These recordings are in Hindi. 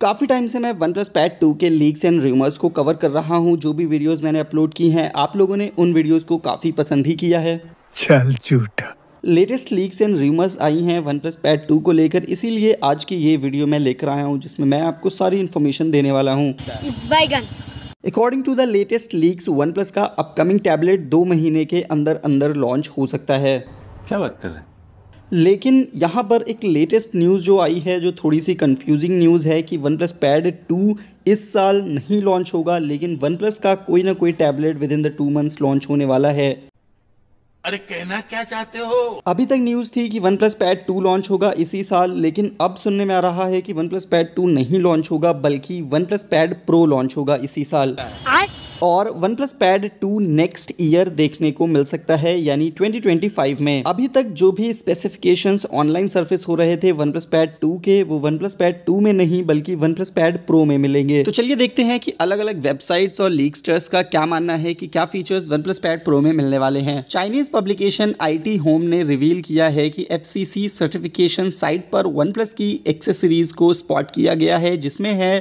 काफ़ी टाइम से मैं वन प्लस पैड टू के लीक्स एंड र्यूमर्स को कवर कर रहा हूँ जो भी वीडियोस मैंने अपलोड की हैं आप लोगों ने उन वीडियोस को काफ़ी पसंद भी किया है चल झूठा लेटेस्ट लीक्स एंड र्यूमर्स आई हैं वन प्लस पैड टू को लेकर इसीलिए आज की ये वीडियो मैं लेकर आया हूँ जिसमें मैं आपको सारी इन्फॉर्मेशन देने वाला हूँ according to the latest leaks OnePlus का अपकमिंग टैबलेट दो महीने के अंदर अंदर लॉन्च हो सकता है क्या बात कर रहे हैं लेकिन यहाँ पर एक लेटेस्ट न्यूज़ जो आई है जो थोड़ी सी कंफ्यूजिंग न्यूज़ है कि वन प्लस पैड टू इस साल नहीं लॉन्च होगा लेकिन वन प्लस का कोई ना कोई tablet within the two months launch होने वाला है अरे कहना क्या चाहते हो अभी तक न्यूज़ थी कि one plus pad two launch होगा इसी साल लेकिन अब सुनने में आ रहा है कि वन प्लस पैड टू नहीं लॉन्च होगा बल्कि one plus pad pro launch होगा इसी साल आ? और one plus pad two next year देखने को मिल सकता है यानी 2025 में अभी तक जो भी स्पेसिफिकेशन ऑनलाइन सर्फेस हो रहे थे वन प्लस पैड टू के वो वन प्लस पैड टू में नहीं बल्कि वन प्लस पैड प्रो में मिलेंगे तो चलिए देखते हैं कि अलग अलग वेबसाइट्स और लीक्सटर्स का क्या मानना है कि क्या features one plus pad pro में मिलने वाले हैं चाइनीज पब्लिकेशन आई होम ने रिवील किया है कि एफ सर्टिफिकेशन साइट पर वन प्लस की एक्सेसरीज को स्पॉट किया गया है जिसमें है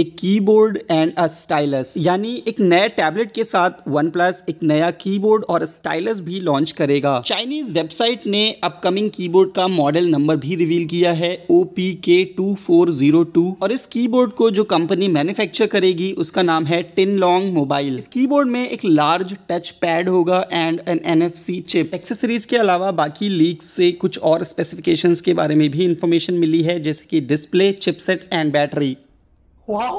एक कीबोर्ड एंड अ स्टाइलस यानी एक नए नए टैबलेट के साथ वन प्लस एक नया कीबोर्ड और स्टाइलस भी लॉन्च करेगा चाइनीज वेबसाइट ने अपकमिंग कीबोर्ड का मॉडल नंबर भी रिवील किया है O P K two four zero two और इस कीबोर्ड को जो कंपनी मैन्युफैक्चर करेगी उसका नाम है टिन लॉन्ग मोबाइल इस कीबोर्ड में एक लार्ज टच पैड होगा and N N chip accessories के अलावा बाकी लीक से कुछ और स्पेसिफिकेशंस के बारे में भी इंफॉर्मेशन मिली है जैसे कि display chipset and battery wow.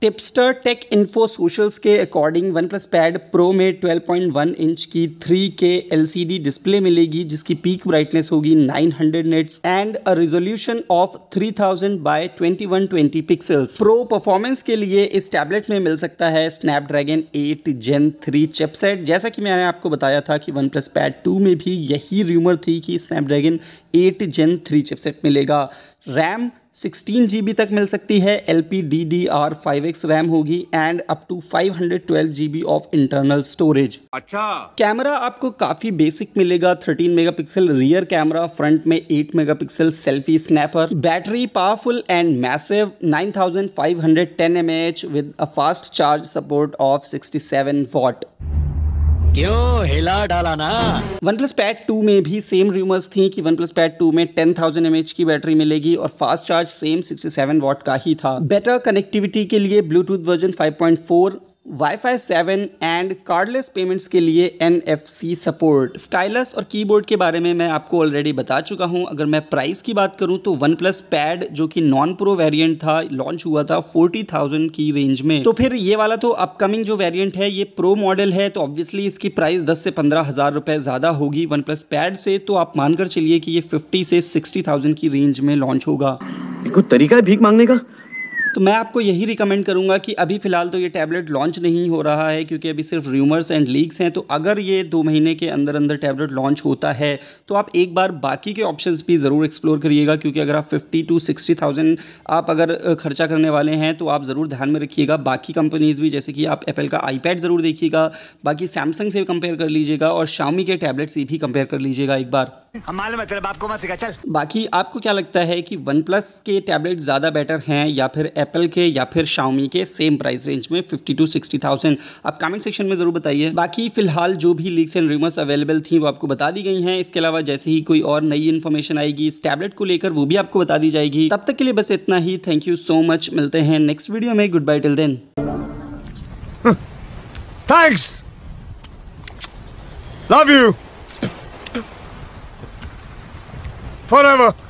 Tipster tech info socials के according one plus pad pro में 12.1 इंच की 3K LCD डिस्प्ले मिलेगी जिसकी पीक ब्राइटनेस होगी 900 nits and a resolution of 3000 by twenty pixels pro performance के लिए इस टैबलेट में मिल सकता है स्नैपड्रैगन 8 जेन 3 चिपसेट जैसा कि मैंने आपको बताया था कि वन प्लस पैड टू में भी यही र्यूमर थी कि स्नैपड्रैगन 8 जेन 3 चिपसेट मिलेगा रैम सिक्सटीन जी तक मिल सकती है L P D D R five X RAM होगी and up to five hundred twelve G B of internal storage अच्छा कैमरा आपको काफी बेसिक मिलेगा thirteen megapixel rear camera front में eight megapixel selfie snapper battery powerful and massive nine thousand five hundred ten M H with fast charge support of sixty seven watt क्यों हिला डाला ना वन प्लस पैड टू में भी सेम रूमर्स थी कि वन प्लस पैड टू में टेन थाउजेंड एमएच की बैटरी मिलेगी और fast charge same sixty seven watt का ही था बेटर कनेक्टिविटी के लिए Bluetooth version five point four WiFi 7 and cordless payments के लिए एन सपोर्ट स्टाइलस और कीबोर्ड के बारे में मैं आपको ऑलरेडी बता चुका हूं अगर मैं प्राइस की बात करूं तो वन प्लस पैड जो कि नॉन प्रो वेरिएंट था लॉन्च हुआ था 40,000 की रेंज में तो फिर ये वाला तो अपकमिंग जो वेरिएंट है ये प्रो मॉडल है तो ऑब्वियसली इसकी प्राइस दस से पंद्रह हज़ार रुपये ज़्यादा होगी वन प्लस पैड से तो आप मानकर चलिए कि ये फिफ्टी से सिक्सटी थाउजेंड की रेंज में लॉन्च होगा कोई तरीका है भीख मांगने का तो मैं आपको यही रिकमेंड करूँगा कि अभी फ़िलहाल तो ये टैबलेट लॉन्च नहीं हो रहा है क्योंकि अभी सिर्फ र्यूमर्स एंड लीक्स हैं तो अगर ये दो महीने के अंदर अंदर टैबलेट लॉन्च होता है तो आप एक बार बाकी के ऑप्शंस भी ज़रूर एक्सप्लोर करिएगा क्योंकि अगर आप फिफ्टी टू सिक्सटी थाउजेंड आप अगर खर्चा करने वाले हैं तो आप ज़रूर ध्यान में रखिएगा बाकी कंपनीज़ भी जैसे कि आप एप्पल का आई ज़रूर देखिएगा बाकी सैमसंग से कंपेयर कर लीजिएगा और शामी के टैबलेट से भी कंपेयर कर लीजिएगा एक बार हम मालूम है तेरे बाप को मत सिखा चल बाकी आपको क्या लगता है कि वन प्लस के टैबलेट ज़्यादा बेटर हैं या फिर एप्पल के या फिर शाउमी के सेम प्राइस रेंज में फिफ्टी टू सिक्सटी थाउजेंड आप कमेंट सेक्शन में ज़रूर बताइए बाकी फिलहाल जो भी लीक्स एंड रूमर्स अवेलेबल थी वो आपको बता दी गई हैं इसके अलावा जैसे ही कोई और नई इन्फॉर्मेशन आएगी इस टैबलेट को लेकर वो भी आपको बता दी जाएगी तब तक के लिए बस इतना ही थैंक यू सो मच मिलते हैं नेक्स्ट वीडियो में good bye till then thanks love you Forever!